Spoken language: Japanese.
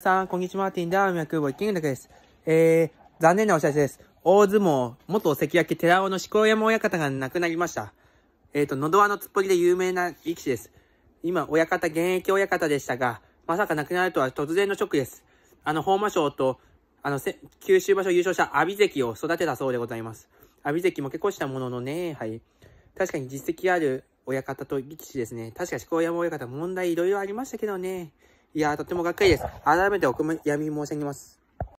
さん、こんにちは、ティンダーミャクボイキングダケです。えー、残念なお知らせです。大相撲、元関脇寺尾の四山親方が亡くなりました。えっ、ー、と、喉輪のつっぽりで有名な力士です。今、親方、現役親方でしたが、まさか亡くなるとは突然のショックです。あの、法馬賞と、あの、九州場所優勝した阿炎関を育てたそうでございます。阿炎関も結婚したもののね、はい。確かに実績ある親方と力士ですね。確か四山親方問題いろいろありましたけどね。いやー、とってもがっかりです。改めてお悔やみ申し上げます。